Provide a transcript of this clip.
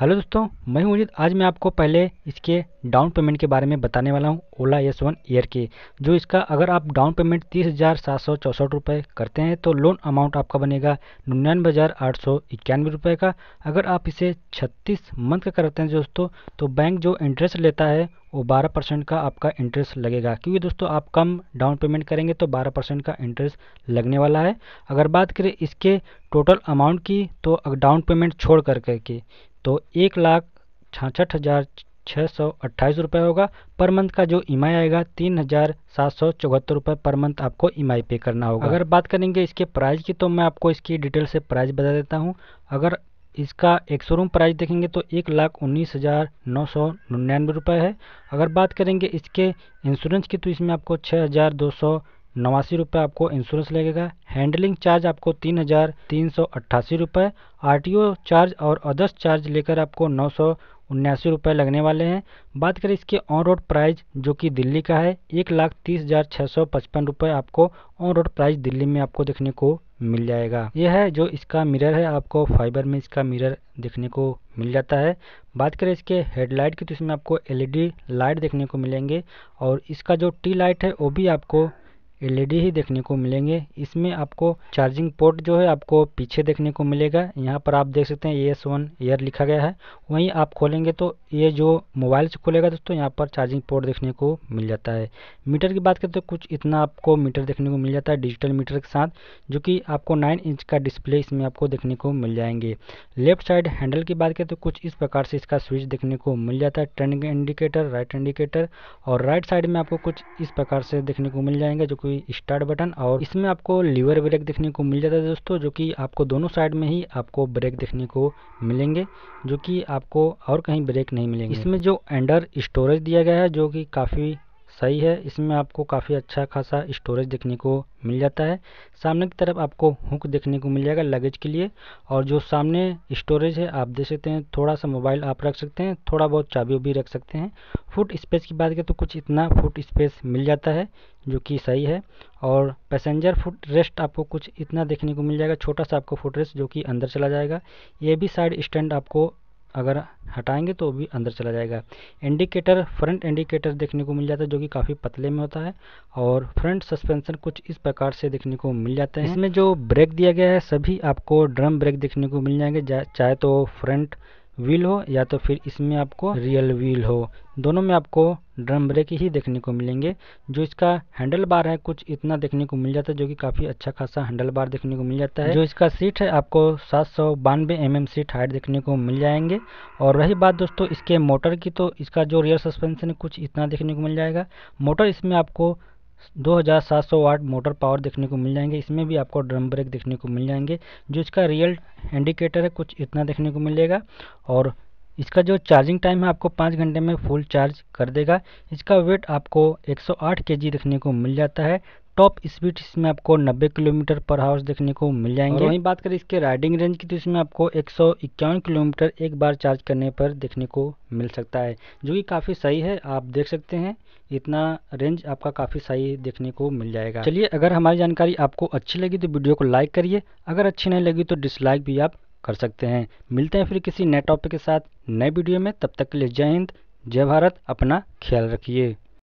Hello दोस्तों मैं हूं उजित आज मैं आपको पहले इसके डाउन पेमेंट के बारे में बताने वाला हूं ओला एस वन ईयर के जो इसका अगर आप डाउन पेमेंट तीस हज़ार सात सौ चौंसठ रुपये करते हैं तो लोन अमाउंट आपका बनेगा निन्यानवे हज़ार आठ सौ इक्यानवे रुपये का अगर आप इसे छत्तीस मंथ का करते हैं दोस्तों तो बैंक जो इंटरेस्ट लेता है वो बारह परसेंट का आपका इंटरेस्ट लगेगा क्योंकि दोस्तों आप कम डाउन पेमेंट करेंगे तो बारह परसेंट का इंटरेस्ट लगने वाला है अगर बात करें इसके टोटल अमाउंट की तो डाउन पेमेंट छोड़ कर करके तो एक लाख छाछठ हज़ार छः सौ अट्ठाईस रुपये होगा पर मंथ का जो ई e आएगा तीन हज़ार सात सौ चौहत्तर रुपये पर मंथ आपको ई e पे करना होगा अगर बात करेंगे इसके प्राइस की तो मैं आपको इसकी डिटेल से प्राइस बता देता हूँ अगर इसका एक शोरूम प्राइस देखेंगे तो एक लाख उन्नीस हज़ार नौ सौ निन्यानवे रुपये है अगर बात करेंगे इसके इंश्योरेंस की तो इसमें आपको छः हज़ार दो सौ नवासी रुपये आपको इंश्योरेंस लगेगा हैंडलिंग चार्ज आपको तीन हज़ार तीन सौ अट्ठासी रुपये आर चार्ज और अदर्स चार्ज लेकर आपको नौ सौ उन्यासी रुपये लगने वाले हैं बात करें इसके ऑन रोड प्राइस जो कि दिल्ली का है एक लाख तीस हज़ार छः सौ पचपन रुपये आपको ऑन रोड प्राइस दिल्ली में आपको देखने को मिल जाएगा यह है जो इसका मिरर है आपको फाइबर में इसका मिरर देखने को मिल जाता है बात करें इसके हेडलाइट की तो इसमें आपको एलईडी लाइट देखने को मिलेंगे और इसका जो टी लाइट है वो भी आपको एल.ई.डी. ही देखने को मिलेंगे इसमें आपको चार्जिंग पोर्ट जो है आपको पीछे देखने को मिलेगा यहाँ पर आप देख सकते हैं ए एस वन एयर लिखा गया है वहीं आप खोलेंगे तो ये जो मोबाइल से खोलेगा दोस्तों यहाँ पर चार्जिंग पोर्ट देखने को मिल जाता है मीटर की बात करें तो कुछ इतना आपको मीटर देखने को मिल जाता है डिजिटल मीटर के साथ जो कि आपको नाइन इंच का डिस्प्ले इसमें आपको देखने को मिल जाएंगे लेफ्ट साइड हैंडल की बात करें तो कुछ इस प्रकार से इसका स्विच देखने को मिल जाता है टर्निंग इंडिकेटर राइट इंडिकेटर और राइट साइड में आपको कुछ इस प्रकार से देखने को मिल जाएंगे जो कि कोई स्टार्ट बटन और इसमें आपको लीवर ब्रेक देखने को मिल जाता है दोस्तों जो कि आपको दोनों साइड में ही आपको ब्रेक देखने को मिलेंगे जो कि आपको और कहीं ब्रेक नहीं मिलेंगे इसमें जो अंडर स्टोरेज दिया गया है जो कि काफ़ी सही है इसमें आपको काफ़ी अच्छा खासा स्टोरेज देखने को मिल जाता है सामने की तरफ आपको हुक देखने को मिल जाएगा लगेज के लिए और जो सामने स्टोरेज है आप देख सकते हैं थोड़ा सा मोबाइल आप रख सकते हैं थोड़ा बहुत चाबी भी रख सकते हैं फुट स्पेस की बात करें तो कुछ इतना फुट स्पेस मिल जाता है जो कि सही है और पैसेंजर फुट रेस्ट आपको कुछ इतना देखने को मिल जाएगा छोटा सा आपको फुट रेस्ट जो कि अंदर चला जाएगा ये भी साइड स्टैंड आपको अगर हटाएंगे तो भी अंदर चला जाएगा इंडिकेटर फ्रंट इंडिकेटर देखने को मिल जाता है जो कि काफ़ी पतले में होता है और फ्रंट सस्पेंशन कुछ इस प्रकार से देखने को मिल जाते हैं इसमें जो ब्रेक दिया गया है सभी आपको ड्रम ब्रेक देखने को मिल जाएंगे चाहे तो फ्रंट व्हील हो या तो फिर इसमें आपको रियल व्हील हो दोनों में आपको ड्रम ब्रेक ही देखने को मिलेंगे जो इसका हैंडल बार है कुछ इतना देखने को मिल जाता है जो कि काफ़ी अच्छा खासा हैंडल बार देखने को मिल जाता है जो इसका सीट है आपको सात सौ बानवे एम एम सीट हाइट देखने को मिल जाएंगे और रही बात दोस्तों इसके मोटर की तो इसका जो रियर सस्पेंशन है कुछ इतना देखने को मिल जाएगा मोटर इसमें आपको 2700 वाट मोटर पावर देखने को मिल जाएंगे इसमें भी आपको ड्रम ब्रेक देखने को मिल जाएंगे जो इसका रियल इंडिकेटर है कुछ इतना देखने को मिलेगा और इसका जो चार्जिंग टाइम है आपको पाँच घंटे में फुल चार्ज कर देगा इसका वेट आपको 108 केजी देखने को मिल जाता है टॉप स्पीड इसमें आपको 90 किलोमीटर पर आवर्स देखने को मिल जाएंगे वहीं बात करें इसके राइडिंग रेंज की तो इसमें आपको एक किलोमीटर एक बार चार्ज करने पर देखने को मिल सकता है जो कि काफ़ी सही है आप देख सकते हैं इतना रेंज आपका काफ़ी सही देखने को मिल जाएगा चलिए अगर हमारी जानकारी आपको अच्छी लगी तो वीडियो को लाइक करिए अगर अच्छी नहीं लगी तो डिसलाइक भी आप कर सकते हैं मिलते हैं फिर किसी नए टॉपिक के साथ नए वीडियो में तब तक के लिए जय हिंद जय भारत अपना ख्याल रखिए